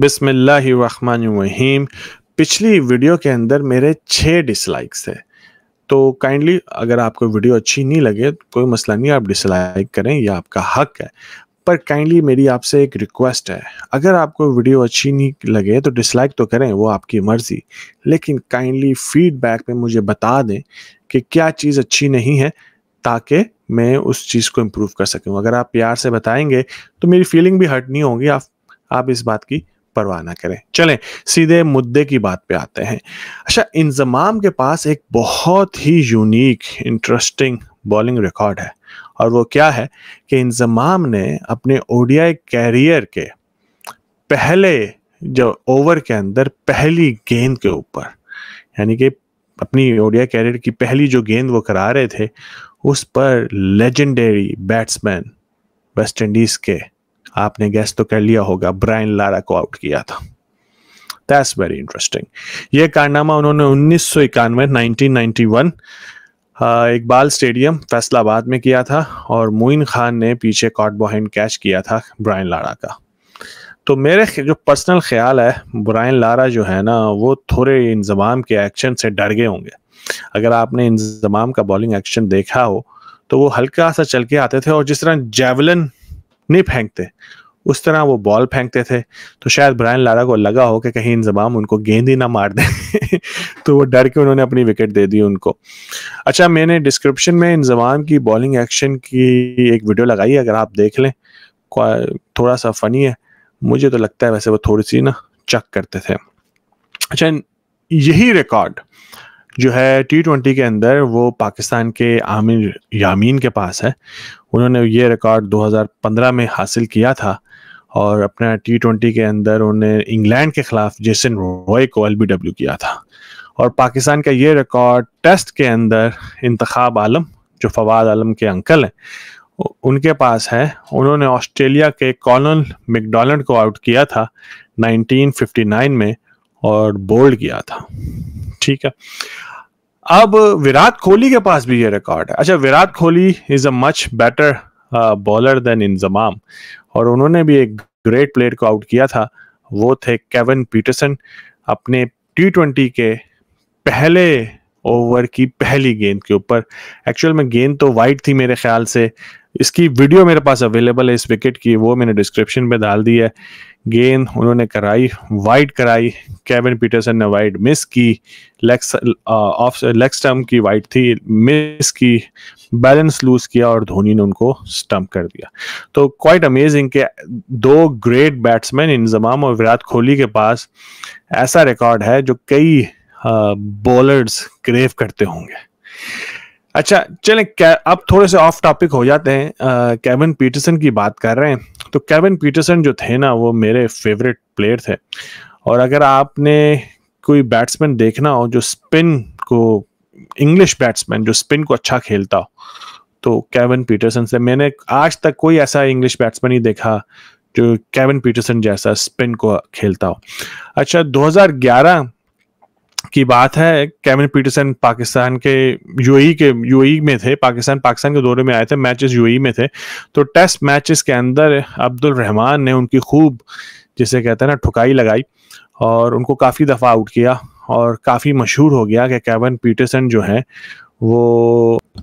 बिसमीम पिछली वीडियो के अंदर मेरे छः डिसलाइक्स थे तो काइंडली अगर आपको वीडियो अच्छी नहीं लगे तो कोई मसला नहीं आप डिसलाइक करें यह आपका हक है पर काइंडली मेरी आपसे एक रिक्वेस्ट है अगर आपको वीडियो अच्छी नहीं लगे तो डिसलाइक तो करें वो आपकी मर्ज़ी लेकिन काइंडली फीडबैक में मुझे बता दें कि क्या चीज़ अच्छी नहीं है ताकि मैं उस चीज़ को इम्प्रूव कर सकूँ अगर आप प्यार से बताएंगे तो मेरी फीलिंग भी हर्ट नहीं होगी आप आप इस बात की परवाह ना करें चलें सीधे मुद्दे की बात पे आते हैं अच्छा इंजमाम के पास एक बहुत ही यूनिक इंटरेस्टिंग बॉलिंग रिकॉर्ड है और वो क्या है कि इंजमाम ने अपने ओडीआई कैरियर के पहले जो ओवर के अंदर पहली गेंद के ऊपर यानी कि अपनी ओडिया कैरियर की पहली जो गेंद वो करा रहे थे उस पर लेजेंडरी बैट्समैन वेस्ट इंडीज़ के आपने गैस तो कर लिया होगा ब्रायन लारा को आउट किया था दैट्स वेरी इंटरेस्टिंग ये कारनामा उन्होंने उन्नीस सौ इक्यानवे इकबाल स्टेडियम फैसलाबाद में किया था और मोइन खान ने पीछे कॉट बॉहेंड कैच किया था ब्रायन लारा का तो मेरे जो पर्सनल ख्याल है ब्रायन लारा जो है ना वो थोड़े इंजमाम के एक्शन से डर गए होंगे अगर आपने इंजमाम का बॉलिंग एक्शन देखा हो तो वो हल्का सा चल के आते थे और जिस तरह जेवलिन नहीं फेंकते उस तरह वो बॉल फेंकते थे तो शायद ब्रायन लारा को लगा हो कि कहीं इंजमाम उनको गेंद ही ना मार दे तो वो डर के उन्होंने अपनी विकेट दे दी उनको अच्छा मैंने डिस्क्रिप्शन में इंजमाम की बॉलिंग एक्शन की एक वीडियो लगाई है अगर आप देख लें थोड़ा सा फनी है मुझे तो लगता है वैसे वो थोड़ी सी ना चक करते थे अच्छा यही रिकॉर्ड जो है टी ट्वेंटी के अंदर वो पाकिस्तान के आमिर यामीन के पास है उन्होंने ये रिकॉर्ड 2015 में हासिल किया था और अपना टी ट्वेंटी के अंदर उन्होंने इंग्लैंड के खिलाफ जेसन रॉय को एल किया था और पाकिस्तान का ये रिकॉर्ड टेस्ट के अंदर इंतखब आलम जो फवाद आलम के अंकल हैं उनके पास है उन्होंने ऑस्ट्रेलिया के कॉलन मैकडोनल्ड को आउट किया था 1959 में और बोल्ड किया था ठीक है अब विराट कोहली के पास भी ये रिकॉर्ड है अच्छा Virat Kohli is a much better bowler than Inzamam और उन्होंने भी एक ग्रेट प्लेयर को आउट किया था वो थे केविन पीटरसन अपने टी ट्वेंटी के पहले ओवर की पहली गेंद के ऊपर एक्चुअल में गेंद तो वाइट थी मेरे ख्याल से इसकी वीडियो मेरे पास अवेलेबल है इस विकेट की वो मैंने डिस्क्रिप्शन में डाल दी है गेंद उन्होंने कराई वाइड कराई केविन पीटरसन ने वाइड मिस की लेग्स ऑफ लेग स्टम्प की वाइड थी मिस की बैलेंस लूज किया और धोनी ने उनको स्टम्प कर दिया तो क्वाइट अमेजिंग के दो ग्रेट बैट्समैन इंजमाम और विराट कोहली के पास ऐसा रिकॉर्ड है जो कई बॉलर्स क्रेव करते होंगे अच्छा चले अब थोड़े से ऑफ टॉपिक हो जाते हैं केविन पीटरसन की बात कर रहे हैं तो केविन पीटरसन जो थे ना वो मेरे फेवरेट प्लेयर थे और अगर आपने कोई बैट्समैन देखना हो जो स्पिन को इंग्लिश बैट्समैन जो स्पिन को अच्छा खेलता हो तो केविन पीटरसन से मैंने आज तक कोई ऐसा इंग्लिश बैट्समैन ही देखा जो केविन पीटरसन जैसा स्पिन को खेलता हो अच्छा 2011 की बात है कैमिन पीटरसन पाकिस्तान के यूएई e के यूएई e में थे पाकिस्तान पाकिस्तान के दौरे में आए थे मैचेस यूएई e में थे तो टेस्ट मैचेस के अंदर अब्दुल रहमान ने उनकी खूब जिसे कहते हैं ना ठुकाई लगाई और उनको काफ़ी दफ़ा आउट किया और काफ़ी मशहूर हो गया कि केविन पीटरसन जो हैं वो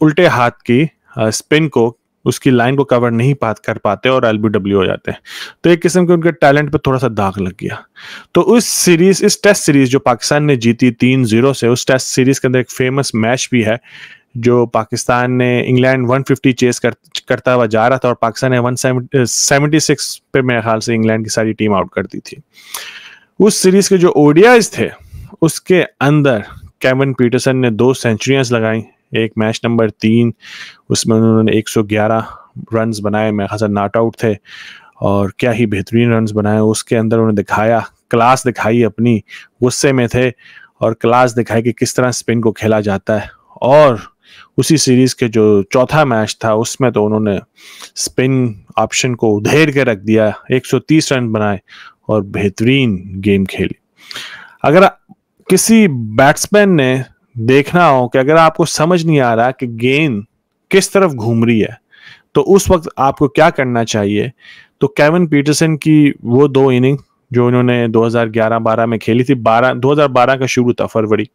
उल्टे हाथ की स्पिन को उसकी लाइन को कवर नहीं पा कर पाते और एल हो जाते हैं तो एक किस्म के उनके टैलेंट पर थोड़ा सा दाग लग गया तो उस सीरीज इस टेस्ट सीरीज जो पाकिस्तान ने जीती तीन जीरो से उस टेस्ट सीरीज के अंदर एक फेमस मैच भी है जो पाकिस्तान ने इंग्लैंड 150 चेस कर, करता हुआ जा रहा था और पाकिस्तान ने 176 पे मेरे ख्याल से इंग्लैंड की सारी टीम आउट कर दी थी उस सीरीज के जो ओडियाज थे उसके अंदर केवन पीटरसन ने दो सेंचुरीज लगाई एक मैच नंबर तीन उसमें उन्होंने 111 रन्स बनाए मैं खासा नॉट आउट थे और क्या ही बेहतरीन रन्स बनाए उसके अंदर उन्होंने दिखाया क्लास दिखाई अपनी गुस्से में थे और क्लास दिखाई कि किस तरह स्पिन को खेला जाता है और उसी सीरीज के जो चौथा मैच था उसमें तो उन्होंने स्पिन ऑप्शन को उधेर के रख दिया 130 रन बनाए और बेहतरीन गेम खेली अगर किसी बैट्समैन ने देखना हो कि अगर आपको समझ नहीं आ रहा कि गेंद किस तरफ घूम रही है तो उस वक्त आपको क्या करना चाहिए तो केविन पीटरसन की वो दो इनिंग जो इन्होंने 2011-12 में खेली थी 12 2012 का शुरू था फरवरी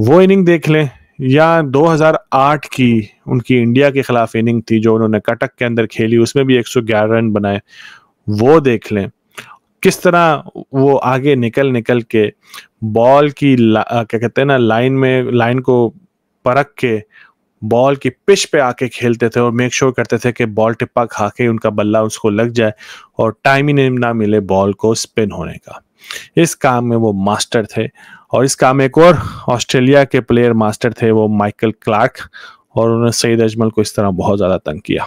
वो इनिंग देख लें या 2008 की उनकी इंडिया के खिलाफ इनिंग थी जो उन्होंने कटक के अंदर खेली उसमें भी 111 रन बनाए वो देख लें किस तरह वो आगे निकल निकल के बॉल की क्या कहते हैं ना लाइन में लाइन को परख के बॉल की पिच पे आके खेलते थे और मेक श्योर sure करते थे कि बॉल टिप्पा खा के उनका बल्ला उसको लग जाए और टाइम ही ना मिले बॉल को स्पिन होने का इस काम में वो मास्टर थे और इस काम में एक और ऑस्ट्रेलिया के प्लेयर मास्टर थे वो माइकल क्लार्क और उन्होंने सईद अजमल को इस तरह बहुत ज़्यादा तंग किया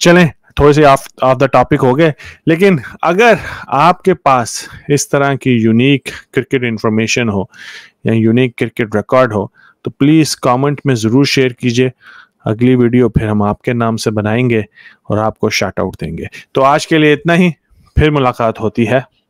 चलें थोड़े से ऑफ ऑफ द टॉपिक हो गए लेकिन अगर आपके पास इस तरह की यूनिक क्रिकेट इंफॉर्मेशन हो या यूनिक क्रिकेट रिकॉर्ड हो तो प्लीज़ कमेंट में ज़रूर शेयर कीजिए अगली वीडियो फिर हम आपके नाम से बनाएंगे और आपको शार्ट आउट देंगे तो आज के लिए इतना ही फिर मुलाकात होती है